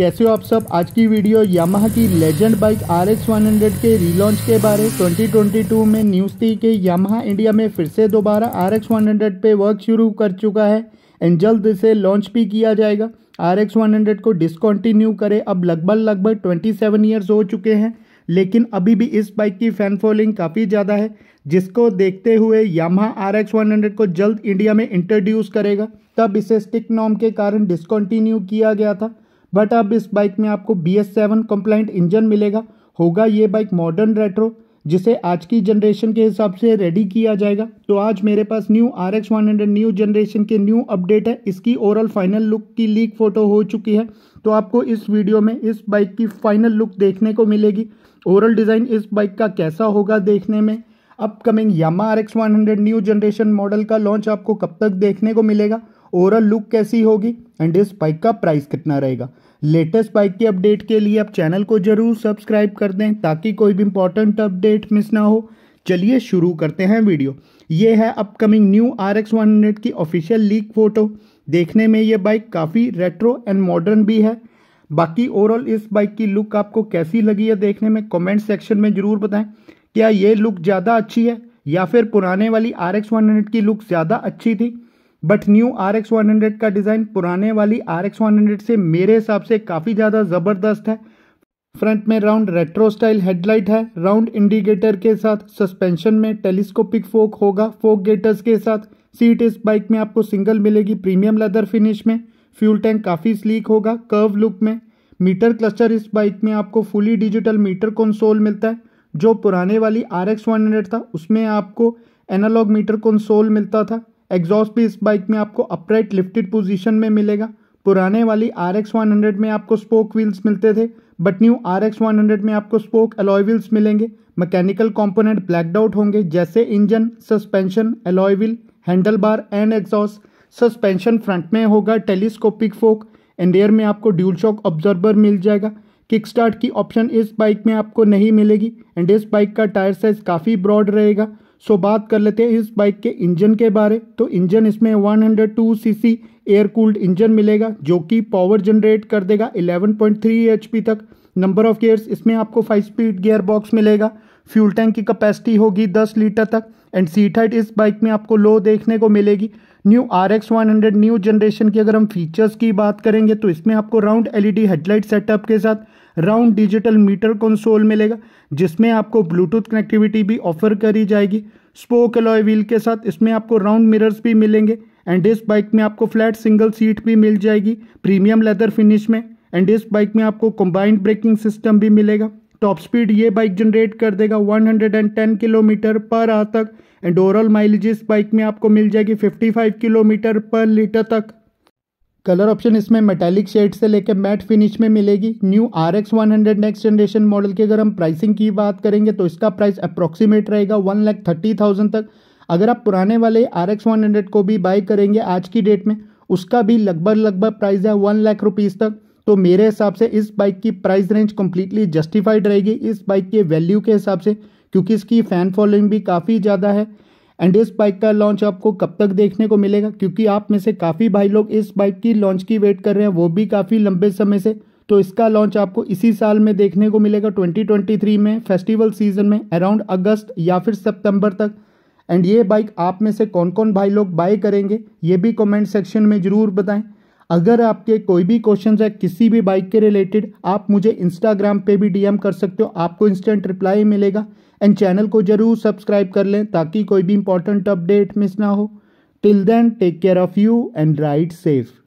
कैसे हो आप सब आज की वीडियो यामाहा की लेजेंड बाइक आर एस के रीलॉन्च के बारे 2022 में न्यूज़ थी कि यामाहा इंडिया में फिर से दोबारा आर एक्स पे वर्क शुरू कर चुका है एंड जल्द इसे लॉन्च भी किया जाएगा आर एक्स को डिसकॉन्टिन्यू करे अब लगभग लगभग 27 ईयर्स हो चुके हैं लेकिन अभी भी इस बाइक की फ़ैन फॉलोइंग काफ़ी ज़्यादा है जिसको देखते हुए यामा आर एक्स को जल्द इंडिया में इंट्रोड्यूस करेगा तब इसे स्टिक नॉम के कारण डिसकॉन्टिन्यू किया गया था बट अब इस बाइक में आपको B S seven compliant engine मिलेगा होगा ये बाइक मॉडर्न रेट्रो जिसे आज की जनरेशन के हिसाब से रेडी किया जाएगा तो आज मेरे पास new R X one hundred new generation के न्यू अपडेट है इसकी ओवरऑल फाइनल लुक की लीक फोटो हो चुकी है तो आपको इस वीडियो में इस बाइक की फाइनल लुक देखने को मिलेगी ओवरऑल डिज़ाइन इस बाइक का कैसा होगा देखने में upcoming Yamaha R X one hundred new generation model का लॉन्च आपको कब तक देखने को मिलेगा ओवरऑल लुक कैसी होगी एंड इस बाइक का प्राइस कितना रहेगा लेटेस्ट बाइक की अपडेट के लिए आप चैनल को जरूर सब्सक्राइब कर दें ताकि कोई भी इंपॉर्टेंट अपडेट मिस ना हो चलिए शुरू करते हैं वीडियो ये है upcoming new R X one hundred की ऑफिशियल लीक फ़ोटो देखने में ये बाइक काफ़ी रेट्रो एंड मॉडर्न भी है बाकी ओवरऑल इस बाइक की लुक आपको कैसी लगी है देखने में कमेंट सेक्शन में ज़रूर बताएं क्या ये लुक ज़्यादा अच्छी है या फिर पुराने वाली आर एक्स वन हंड्रेड की लुक ज़्यादा अच्छी थी but new R X one hundred का डिज़ाइन पुराने वाली आर एक्स वन हंड्रेड से मेरे हिसाब से काफ़ी ज़्यादा ज़बरदस्त है फ्रंट में राउंड रेट्रो स्टाइल हेडलाइट है राउंड इंडिकेटर के साथ सस्पेंशन में टेलीस्कोपिक फोक होगा फोक गेटर्स के साथ सीट इस बाइक में आपको सिंगल मिलेगी प्रीमियम लेदर फिनिश में फ्यूल टैंक काफ़ी स्लीक होगा कर्व लुक में मीटर क्लस्टर इस बाइक में आपको फुली डिजिटल मीटर कंसोल मिलता है जो पुराने वाली आर एक्स वन हंड्रेड था उसमें आपको एनालॉग मीटर कंसोल मिलता था एग्जॉस्ट भी इस बाइक में आपको अपराइट लिफ्टेड पोजीशन में मिलेगा पुराने वाली आर एक्स वन हंड्रेड में आपको स्पोक व्हील्स मिलते थे but new R X one hundred में आपको स्पोक एलॉय व्हील्स मिलेंगे मैकेनिकल कॉम्पोनेंट ब्लैकड आउट होंगे जैसे engine suspension alloy wheel handle bar and exhaust suspension front में होगा टेलीस्कोपिक फोक एंड एयर में आपको ड्यूल शॉक ऑब्जर्वर मिल जाएगा किक स्टार्ट की ऑप्शन इस बाइक में आपको नहीं मिलेगी एंड इस बाइक का टायर साइज काफ़ी ब्रॉड रहेगा सो बात कर लेते हैं इस बाइक के इंजन के बारे तो इंजन इसमें 102 सीसी एयर कूल्ड इंजन मिलेगा जो कि पावर जनरेट कर देगा 11.3 एचपी तक नंबर ऑफ गियर्स इसमें आपको फाइव स्पीड गियर बॉक्स मिलेगा फ्यूल टैंक की कैपेसिटी होगी 10 लीटर तक एंड सीट हाइट इस बाइक में आपको लो देखने को मिलेगी new R X one hundred new generation की अगर हम फीचर्स की बात करेंगे तो इसमें आपको राउंड एलईडी हेडलाइट सेटअप के साथ राउंड डिजिटल मीटर कंसोल मिलेगा जिसमें आपको ब्लूटूथ कनेक्टिविटी भी ऑफर करी जाएगी स्पोक अलॉय व्हील के साथ इसमें आपको राउंड मिरर्स भी मिलेंगे एंड इस बाइक में आपको फ्लैट सिंगल सीट भी मिल जाएगी प्रीमियम लेदर फिनिश में एंड इस बाइक में आपको कंबाइंड ब्रेकिंग सिस्टम भी मिलेगा टॉप स्पीड ये बाइक जनरेट कर देगा 110 किलोमीटर पर आ तक एंड ओवरऑल माइलेज इस बाइक में आपको मिल जाएगी 55 किलोमीटर पर लीटर तक कलर ऑप्शन इसमें मेटेलिक शेड से लेकर मैट फिनिश में मिलेगी new R X one hundred next generation model की अगर हम प्राइसिंग की बात करेंगे तो इसका प्राइस अप्रॉक्सीमेट रहेगा वन लैख थर्टी थाउजेंड तक अगर आप पुराने वाले आर एक्स वन हंड्रेड को भी बाई करेंगे आज की डेट में उसका भी लगभग लगभग प्राइस है वन लाख रुपीज़ तक तो मेरे हिसाब से इस बाइक की प्राइस रेंज कम्प्लीटली जस्टिफाइड रहेगी इस बाइक के वैल्यू के हिसाब से क्योंकि इसकी फ़ैन फॉलोइंग भी काफ़ी ज़्यादा है एंड इस बाइक का लॉन्च आपको कब तक देखने को मिलेगा क्योंकि आप में से काफ़ी भाई लोग इस बाइक की लॉन्च की वेट कर रहे हैं वो भी काफ़ी लंबे समय से तो इसका लॉन्च आपको इसी साल में देखने को मिलेगा 2023 में फेस्टिवल सीजन में अराउंड अगस्त या फिर सितंबर तक एंड ये बाइक आप में से कौन कौन भाई लोग बाय करेंगे ये भी कमेंट सेक्शन में ज़रूर बताएं अगर आपके कोई भी क्वेश्चन है किसी भी बाइक के रिलेटेड आप मुझे इंस्टाग्राम पे भी डीएम कर सकते हो आपको इंस्टेंट रिप्लाई मिलेगा एंड चैनल को जरूर सब्सक्राइब कर लें ताकि कोई भी इंपॉर्टेंट अपडेट मिस ना हो till then take care of you and ride safe